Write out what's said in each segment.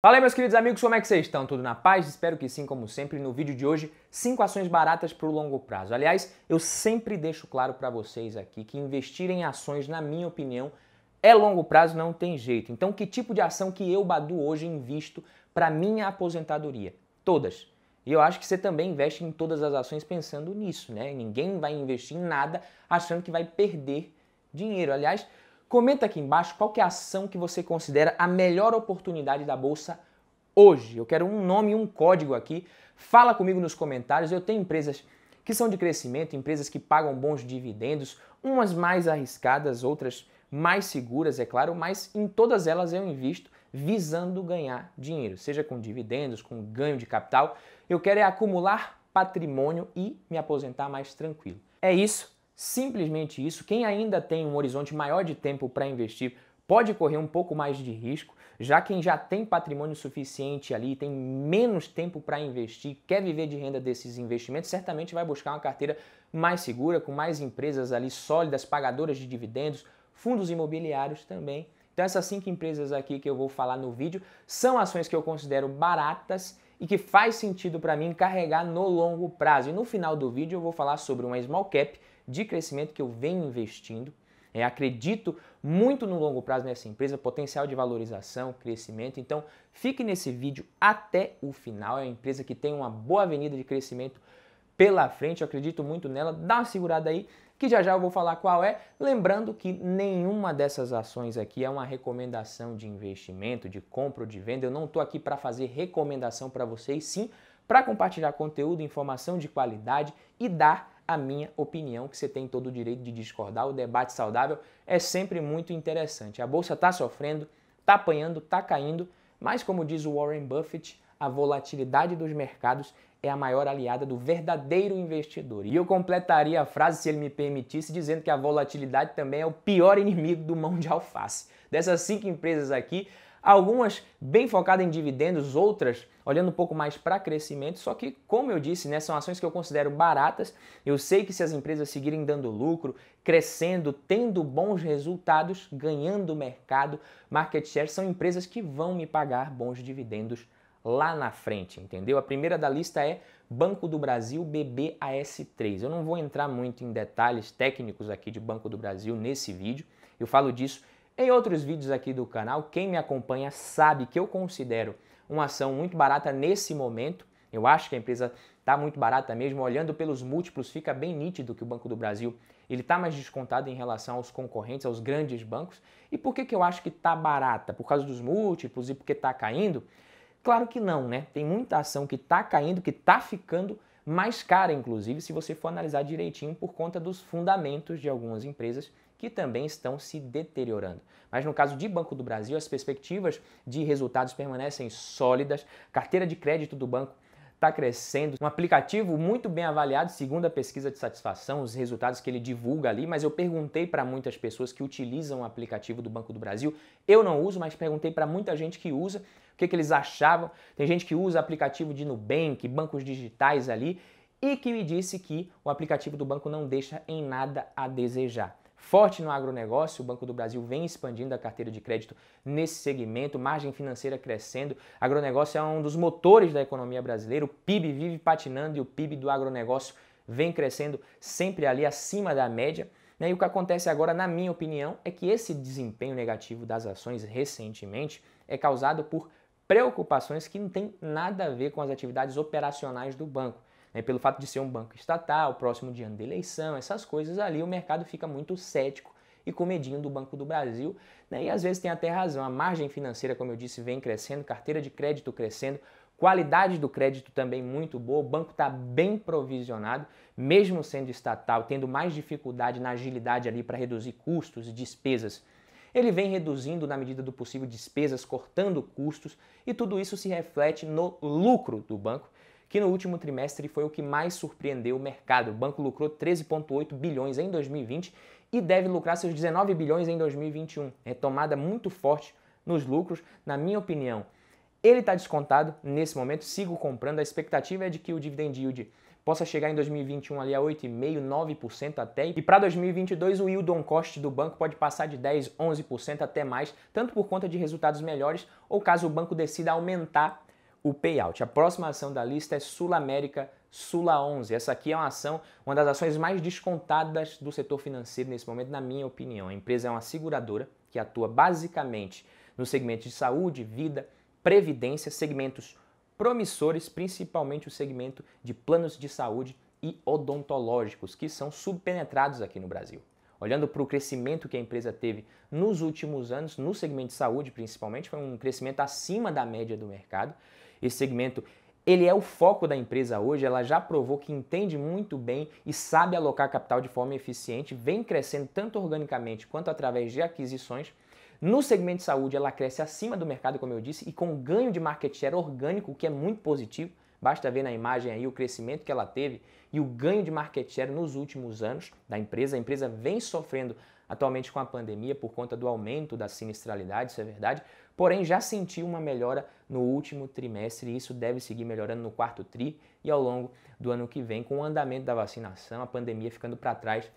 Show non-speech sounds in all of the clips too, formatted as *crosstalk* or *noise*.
Fala aí, meus queridos amigos, como é que vocês estão? Tudo na paz? Espero que sim, como sempre. No vídeo de hoje, 5 ações baratas para o longo prazo. Aliás, eu sempre deixo claro para vocês aqui que investir em ações, na minha opinião, é longo prazo, não tem jeito. Então, que tipo de ação que eu, Badu, hoje invisto para minha aposentadoria? Todas. E eu acho que você também investe em todas as ações pensando nisso, né? Ninguém vai investir em nada achando que vai perder dinheiro. Aliás, Comenta aqui embaixo qual é a ação que você considera a melhor oportunidade da bolsa hoje. Eu quero um nome e um código aqui. Fala comigo nos comentários. Eu tenho empresas que são de crescimento, empresas que pagam bons dividendos, umas mais arriscadas, outras mais seguras, é claro, mas em todas elas eu invisto visando ganhar dinheiro, seja com dividendos, com ganho de capital. Eu quero é acumular patrimônio e me aposentar mais tranquilo. É isso. Simplesmente isso. Quem ainda tem um horizonte maior de tempo para investir pode correr um pouco mais de risco. Já quem já tem patrimônio suficiente ali, tem menos tempo para investir, quer viver de renda desses investimentos, certamente vai buscar uma carteira mais segura, com mais empresas ali sólidas, pagadoras de dividendos, fundos imobiliários também. Então essas cinco empresas aqui que eu vou falar no vídeo são ações que eu considero baratas e que faz sentido para mim carregar no longo prazo. E no final do vídeo eu vou falar sobre uma small cap de crescimento que eu venho investindo. É, acredito muito no longo prazo nessa empresa, potencial de valorização, crescimento. Então, fique nesse vídeo até o final. É uma empresa que tem uma boa avenida de crescimento pela frente. Eu acredito muito nela. Dá uma segurada aí, que já já eu vou falar qual é. Lembrando que nenhuma dessas ações aqui é uma recomendação de investimento, de compra ou de venda. Eu não estou aqui para fazer recomendação para vocês, sim para compartilhar conteúdo, informação de qualidade e dar a minha opinião, que você tem todo o direito de discordar. O debate saudável é sempre muito interessante. A bolsa está sofrendo, está apanhando, está caindo, mas como diz o Warren Buffett, a volatilidade dos mercados é a maior aliada do verdadeiro investidor. E eu completaria a frase, se ele me permitisse, dizendo que a volatilidade também é o pior inimigo do mão de alface. Dessas cinco empresas aqui, algumas bem focadas em dividendos, outras olhando um pouco mais para crescimento. Só que, como eu disse, né, são ações que eu considero baratas. Eu sei que se as empresas seguirem dando lucro, crescendo, tendo bons resultados, ganhando mercado, market share, são empresas que vão me pagar bons dividendos lá na frente, entendeu? A primeira da lista é Banco do Brasil BBAS3. Eu não vou entrar muito em detalhes técnicos aqui de Banco do Brasil nesse vídeo. Eu falo disso em outros vídeos aqui do canal, quem me acompanha sabe que eu considero uma ação muito barata nesse momento. Eu acho que a empresa está muito barata mesmo. Olhando pelos múltiplos, fica bem nítido que o Banco do Brasil ele está mais descontado em relação aos concorrentes, aos grandes bancos. E por que, que eu acho que está barata? Por causa dos múltiplos e porque está caindo? Claro que não, né? Tem muita ação que está caindo, que está ficando mais cara, inclusive, se você for analisar direitinho por conta dos fundamentos de algumas empresas que também estão se deteriorando. Mas no caso de Banco do Brasil, as perspectivas de resultados permanecem sólidas, carteira de crédito do banco está crescendo. Um aplicativo muito bem avaliado, segundo a pesquisa de satisfação, os resultados que ele divulga ali. Mas eu perguntei para muitas pessoas que utilizam o aplicativo do Banco do Brasil. Eu não uso, mas perguntei para muita gente que usa que, que eles achavam. Tem gente que usa aplicativo de Nubank, bancos digitais ali, e que me disse que o aplicativo do banco não deixa em nada a desejar. Forte no agronegócio, o Banco do Brasil vem expandindo a carteira de crédito nesse segmento, margem financeira crescendo. Agronegócio é um dos motores da economia brasileira, o PIB vive patinando e o PIB do agronegócio vem crescendo sempre ali acima da média. Né? E o que acontece agora, na minha opinião, é que esse desempenho negativo das ações recentemente é causado por preocupações que não têm nada a ver com as atividades operacionais do banco. Né? Pelo fato de ser um banco estatal, próximo de ano de eleição, essas coisas ali, o mercado fica muito cético e com medinho do Banco do Brasil. Né? E às vezes tem até razão. A margem financeira, como eu disse, vem crescendo, carteira de crédito crescendo, qualidade do crédito também muito boa. O banco está bem provisionado, mesmo sendo estatal, tendo mais dificuldade na agilidade ali para reduzir custos e despesas ele vem reduzindo, na medida do possível, despesas, cortando custos, e tudo isso se reflete no lucro do banco, que no último trimestre foi o que mais surpreendeu o mercado. O banco lucrou 13,8 bilhões em 2020 e deve lucrar seus 19 bilhões em 2021. Retomada muito forte nos lucros, na minha opinião. Ele está descontado nesse momento, sigo comprando. A expectativa é de que o dividend yield possa chegar em 2021 ali a 8,5%, 9% até. E para 2022 o yield on cost do banco pode passar de 10, 11% até mais, tanto por conta de resultados melhores ou caso o banco decida aumentar o payout. A próxima ação da lista é Sul América Sula 11. Essa aqui é uma ação, uma das ações mais descontadas do setor financeiro nesse momento, na minha opinião. A empresa é uma seguradora que atua basicamente no segmento de saúde, vida, previdência, segmentos promissores, principalmente o segmento de planos de saúde e odontológicos, que são subpenetrados aqui no Brasil. Olhando para o crescimento que a empresa teve nos últimos anos, no segmento de saúde principalmente, foi um crescimento acima da média do mercado. Esse segmento ele é o foco da empresa hoje, ela já provou que entende muito bem e sabe alocar capital de forma eficiente, vem crescendo tanto organicamente quanto através de aquisições. No segmento de saúde, ela cresce acima do mercado, como eu disse, e com um ganho de market share orgânico, que é muito positivo. Basta ver na imagem aí o crescimento que ela teve e o ganho de market share nos últimos anos da empresa. A empresa vem sofrendo atualmente com a pandemia por conta do aumento da sinistralidade, isso é verdade, porém já sentiu uma melhora no último trimestre e isso deve seguir melhorando no quarto tri e ao longo do ano que vem com o andamento da vacinação, a pandemia ficando para trás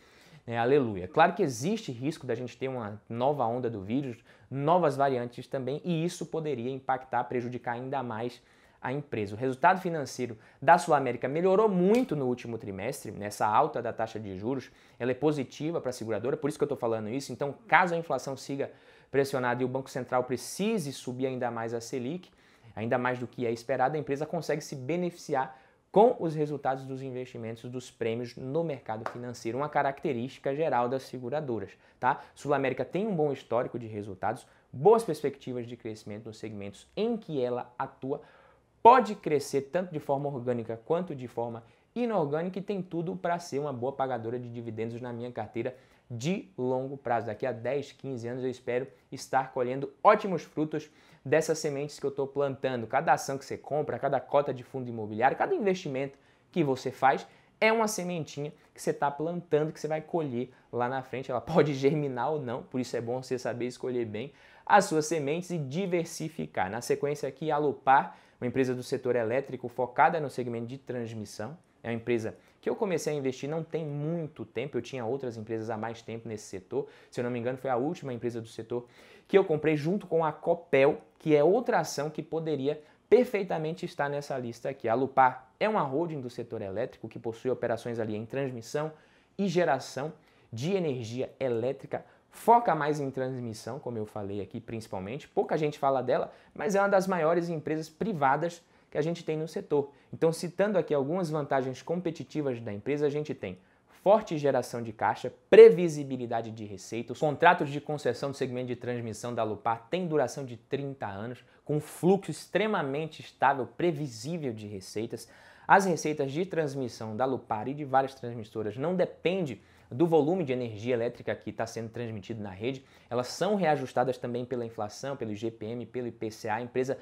né? aleluia. Claro que existe risco da gente ter uma nova onda do vírus, novas variantes também, e isso poderia impactar, prejudicar ainda mais a empresa. O resultado financeiro da Sul América melhorou muito no último trimestre, nessa alta da taxa de juros. Ela é positiva para a seguradora, por isso que eu estou falando isso. Então, caso a inflação siga pressionada e o Banco Central precise subir ainda mais a Selic, ainda mais do que é esperado, a empresa consegue se beneficiar com os resultados dos investimentos dos prêmios no mercado financeiro, uma característica geral das seguradoras. Tá? Sul América tem um bom histórico de resultados, boas perspectivas de crescimento nos segmentos em que ela atua, pode crescer tanto de forma orgânica quanto de forma inorgânica e tem tudo para ser uma boa pagadora de dividendos na minha carteira de longo prazo. Daqui a 10, 15 anos eu espero estar colhendo ótimos frutos dessas sementes que eu estou plantando. Cada ação que você compra, cada cota de fundo imobiliário, cada investimento que você faz é uma sementinha que você está plantando, que você vai colher lá na frente. Ela *laughs* pode germinar ou não, por isso é bom você saber escolher bem as suas sementes e diversificar. Na sequência aqui, a Lupar, uma empresa do setor elétrico focada no segmento de transmissão é uma empresa que eu comecei a investir não tem muito tempo, eu tinha outras empresas há mais tempo nesse setor, se eu não me engano foi a última empresa do setor que eu comprei junto com a Copel, que é outra ação que poderia perfeitamente estar nessa lista aqui. A Lupar é uma holding do setor elétrico que possui operações ali em transmissão e geração de energia elétrica foca mais em transmissão, como eu falei aqui, principalmente. Pouca gente fala dela, mas é uma das maiores empresas privadas que a gente tem no setor. Então, citando aqui algumas vantagens competitivas da empresa, a gente tem forte geração de caixa, previsibilidade de receitas, contratos de concessão do segmento de transmissão da Lupar têm duração de 30 anos, com fluxo extremamente estável, previsível de receitas. As receitas de transmissão da Lupar e de várias transmissoras não dependem do volume de energia elétrica que está sendo transmitido na rede, elas são reajustadas também pela inflação, pelo IGPM, pelo IPCA. A empresa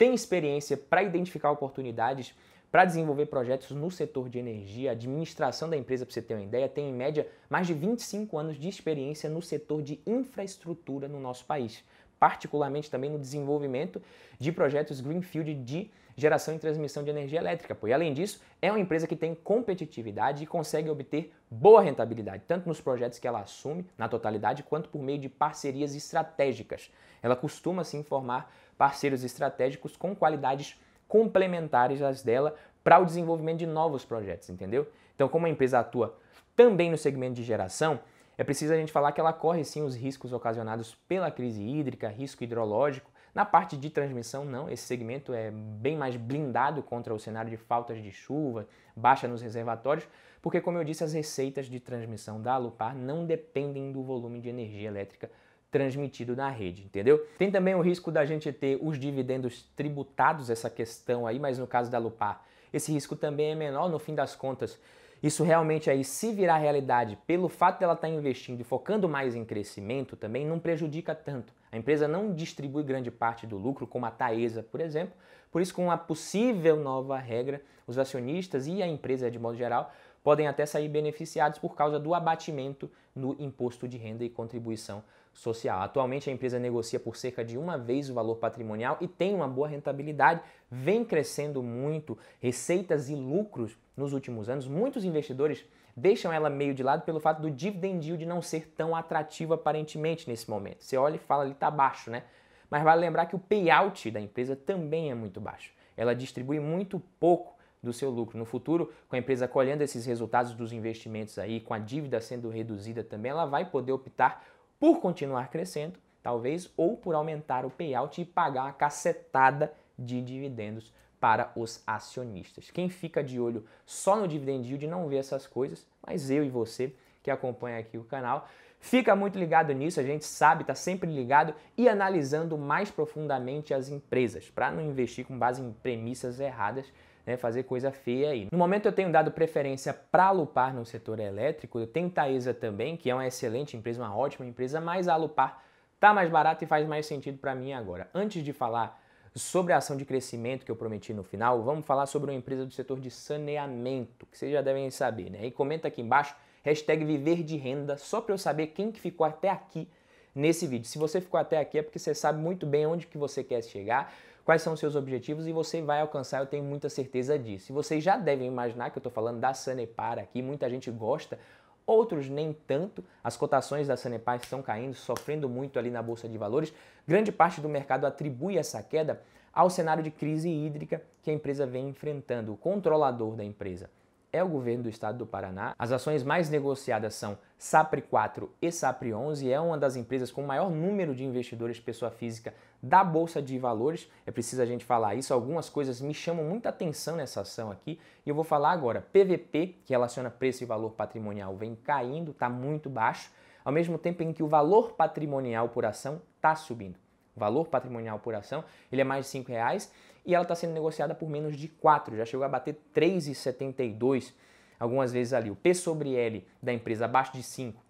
tem experiência para identificar oportunidades, para desenvolver projetos no setor de energia, a administração da empresa, para você ter uma ideia, tem em média mais de 25 anos de experiência no setor de infraestrutura no nosso país, particularmente também no desenvolvimento de projetos Greenfield de geração e transmissão de energia elétrica. Pois E além disso, é uma empresa que tem competitividade e consegue obter boa rentabilidade, tanto nos projetos que ela assume na totalidade, quanto por meio de parcerias estratégicas. Ela costuma se informar parceiros estratégicos com qualidades complementares às dela para o desenvolvimento de novos projetos, entendeu? Então, como a empresa atua também no segmento de geração, é preciso a gente falar que ela corre sim os riscos ocasionados pela crise hídrica, risco hidrológico. Na parte de transmissão, não, esse segmento é bem mais blindado contra o cenário de faltas de chuva, baixa nos reservatórios, porque, como eu disse, as receitas de transmissão da Alupar não dependem do volume de energia elétrica transmitido na rede, entendeu? Tem também o risco da gente ter os dividendos tributados, essa questão aí, mas no caso da Lupar, esse risco também é menor no fim das contas. Isso realmente aí, se virar realidade, pelo fato dela estar tá investindo e focando mais em crescimento, também não prejudica tanto. A empresa não distribui grande parte do lucro, como a Taesa, por exemplo. Por isso, com uma possível nova regra, os acionistas e a empresa de modo geral podem até sair beneficiados por causa do abatimento no imposto de renda e contribuição social. Atualmente a empresa negocia por cerca de uma vez o valor patrimonial e tem uma boa rentabilidade, vem crescendo muito, receitas e lucros nos últimos anos. Muitos investidores deixam ela meio de lado pelo fato do dividend yield não ser tão atrativo aparentemente nesse momento. Você olha e fala ali tá baixo, né? Mas vale lembrar que o payout da empresa também é muito baixo. Ela distribui muito pouco do seu lucro. No futuro, com a empresa colhendo esses resultados dos investimentos aí, com a dívida sendo reduzida também, ela vai poder optar por continuar crescendo, talvez, ou por aumentar o payout e pagar uma cacetada de dividendos para os acionistas. Quem fica de olho só no dividend yield não vê essas coisas, mas eu e você que acompanha aqui o canal, fica muito ligado nisso, a gente sabe, está sempre ligado e analisando mais profundamente as empresas, para não investir com base em premissas erradas né, fazer coisa feia aí. No momento eu tenho dado preferência para alupar no setor elétrico, eu tenho Taesa também, que é uma excelente empresa, uma ótima empresa, mas a alupar tá mais barata e faz mais sentido para mim agora. Antes de falar sobre a ação de crescimento que eu prometi no final, vamos falar sobre uma empresa do setor de saneamento, que vocês já devem saber, né? E comenta aqui embaixo, hashtag viver de renda, só para eu saber quem que ficou até aqui nesse vídeo. Se você ficou até aqui é porque você sabe muito bem onde que você quer chegar, quais são os seus objetivos e você vai alcançar, eu tenho muita certeza disso. E vocês já devem imaginar que eu estou falando da Sanepar aqui, muita gente gosta, outros nem tanto. As cotações da Sanepar estão caindo, sofrendo muito ali na Bolsa de Valores. Grande parte do mercado atribui essa queda ao cenário de crise hídrica que a empresa vem enfrentando. O controlador da empresa é o governo do estado do Paraná. As ações mais negociadas são Sapri 4 e Sapri 11, é uma das empresas com maior número de investidores pessoa física da Bolsa de Valores. É preciso a gente falar isso, algumas coisas me chamam muita atenção nessa ação aqui e eu vou falar agora. PVP, que relaciona preço e valor patrimonial, vem caindo, está muito baixo, ao mesmo tempo em que o valor patrimonial por ação está subindo. O valor patrimonial por ação ele é mais de R$ 5,00 e ela está sendo negociada por menos de 4, já chegou a bater 3,72 algumas vezes ali. O P sobre L da empresa abaixo de 5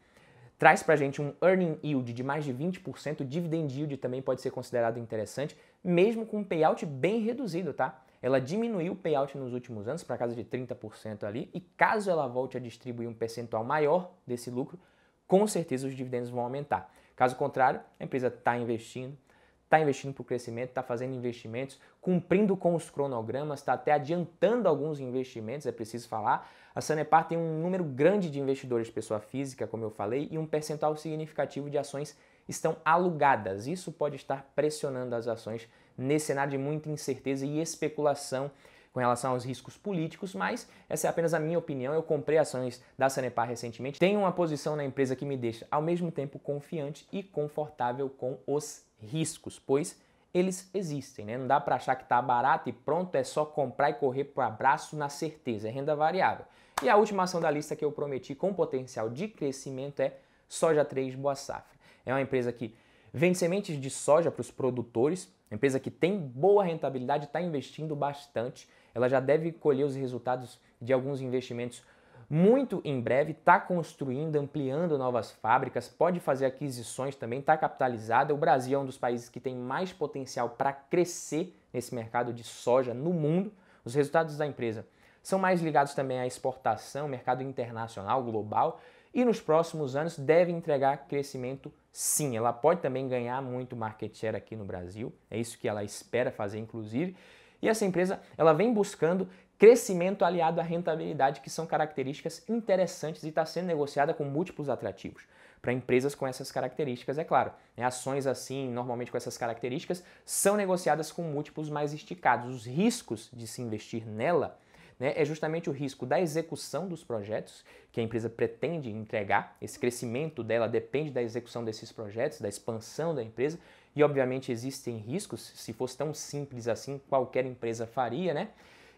traz para a gente um earning yield de mais de 20%, dividend yield também pode ser considerado interessante, mesmo com um payout bem reduzido, tá? Ela diminuiu o payout nos últimos anos para casa de 30% ali, e caso ela volte a distribuir um percentual maior desse lucro, com certeza os dividendos vão aumentar. Caso contrário, a empresa está investindo, está investindo para o crescimento, está fazendo investimentos, cumprindo com os cronogramas, está até adiantando alguns investimentos, é preciso falar. A Sanepar tem um número grande de investidores de pessoa física, como eu falei, e um percentual significativo de ações estão alugadas. Isso pode estar pressionando as ações nesse cenário de muita incerteza e especulação com relação aos riscos políticos, mas essa é apenas a minha opinião. Eu comprei ações da Sanepar recentemente, tenho uma posição na empresa que me deixa ao mesmo tempo confiante e confortável com os riscos, pois eles existem, né? Não dá para achar que está barato e pronto, é só comprar e correr para o abraço na certeza, é renda variável. E a última ação da lista que eu prometi com potencial de crescimento é Soja 3 Boa Safra. É uma empresa que vende sementes de soja para os produtores, empresa que tem boa rentabilidade, está investindo bastante, ela já deve colher os resultados de alguns investimentos muito em breve, está construindo, ampliando novas fábricas, pode fazer aquisições também, está capitalizada. O Brasil é um dos países que tem mais potencial para crescer nesse mercado de soja no mundo. Os resultados da empresa são mais ligados também à exportação, mercado internacional, global, e nos próximos anos deve entregar crescimento sim. Ela pode também ganhar muito market share aqui no Brasil, é isso que ela espera fazer, inclusive. E essa empresa ela vem buscando crescimento aliado à rentabilidade, que são características interessantes e está sendo negociada com múltiplos atrativos. Para empresas com essas características, é claro. Né? Ações assim, normalmente com essas características, são negociadas com múltiplos mais esticados. Os riscos de se investir nela né, é justamente o risco da execução dos projetos que a empresa pretende entregar. Esse crescimento dela depende da execução desses projetos, da expansão da empresa. E, obviamente, existem riscos. Se fosse tão simples assim, qualquer empresa faria, né?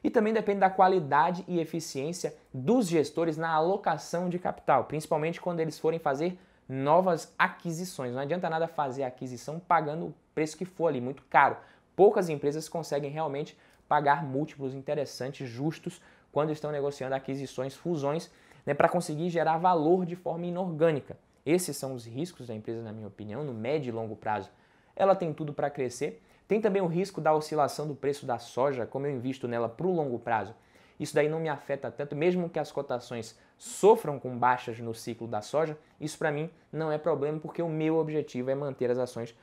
E também depende da qualidade e eficiência dos gestores na alocação de capital, principalmente quando eles forem fazer novas aquisições. Não adianta nada fazer aquisição pagando o preço que for ali, muito caro. Poucas empresas conseguem realmente pagar múltiplos interessantes, justos, quando estão negociando aquisições, fusões, né, para conseguir gerar valor de forma inorgânica. Esses são os riscos da empresa, na minha opinião, no médio e longo prazo. Ela tem tudo para crescer, tem também o risco da oscilação do preço da soja, como eu invisto nela para o longo prazo. Isso daí não me afeta tanto, mesmo que as cotações sofram com baixas no ciclo da soja, isso para mim não é problema, porque o meu objetivo é manter as ações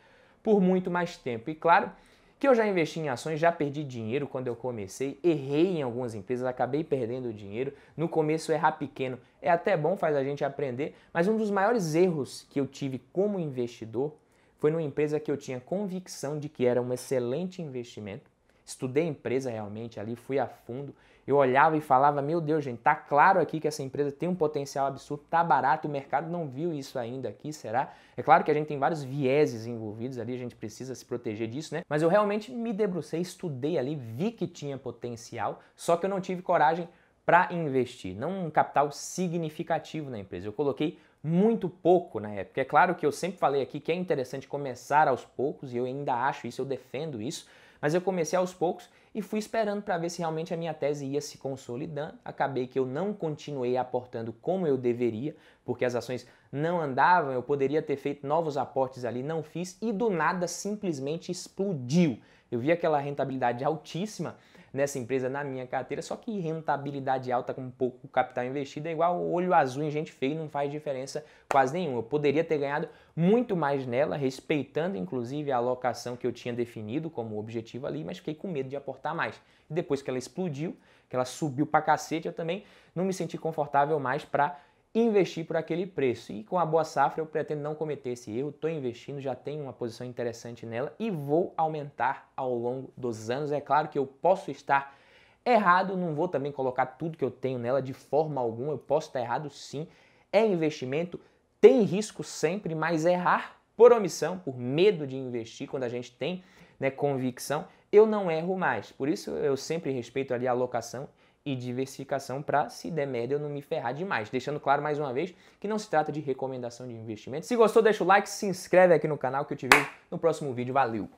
por muito mais tempo. E claro que eu já investi em ações, já perdi dinheiro quando eu comecei, errei em algumas empresas, acabei perdendo dinheiro. No começo errar pequeno é até bom, faz a gente aprender, mas um dos maiores erros que eu tive como investidor foi numa empresa que eu tinha convicção de que era um excelente investimento. Estudei a empresa realmente ali, fui a fundo. Eu olhava e falava: "Meu Deus, gente, tá claro aqui que essa empresa tem um potencial absurdo, tá barato, o mercado não viu isso ainda aqui, será?". É claro que a gente tem vários vieses envolvidos ali, a gente precisa se proteger disso, né? Mas eu realmente me debrucei, estudei ali, vi que tinha potencial, só que eu não tive coragem para investir, não um capital significativo na empresa. Eu coloquei muito pouco na época. É claro que eu sempre falei aqui que é interessante começar aos poucos, e eu ainda acho isso, eu defendo isso, mas eu comecei aos poucos e fui esperando para ver se realmente a minha tese ia se consolidando. Acabei que eu não continuei aportando como eu deveria, porque as ações não andavam, eu poderia ter feito novos aportes ali, não fiz, e do nada simplesmente explodiu. Eu vi aquela rentabilidade altíssima nessa empresa na minha carteira, só que rentabilidade alta com pouco capital investido é igual olho azul em gente feia, não faz diferença quase nenhuma. Eu poderia ter ganhado muito mais nela, respeitando inclusive a alocação que eu tinha definido como objetivo ali, mas fiquei com medo de aportar mais. E depois que ela explodiu, que ela subiu pra cacete, eu também não me senti confortável mais para investir por aquele preço. E com a boa safra eu pretendo não cometer esse erro, estou investindo, já tenho uma posição interessante nela e vou aumentar ao longo dos anos. É claro que eu posso estar errado, não vou também colocar tudo que eu tenho nela de forma alguma, eu posso estar errado sim. É investimento, tem risco sempre, mas errar por omissão, por medo de investir, quando a gente tem né, convicção, eu não erro mais. Por isso eu sempre respeito ali a alocação e diversificação para, se der merda, eu não me ferrar demais. Deixando claro mais uma vez que não se trata de recomendação de investimento. Se gostou, deixa o like, se inscreve aqui no canal que eu te vejo no próximo vídeo. Valeu!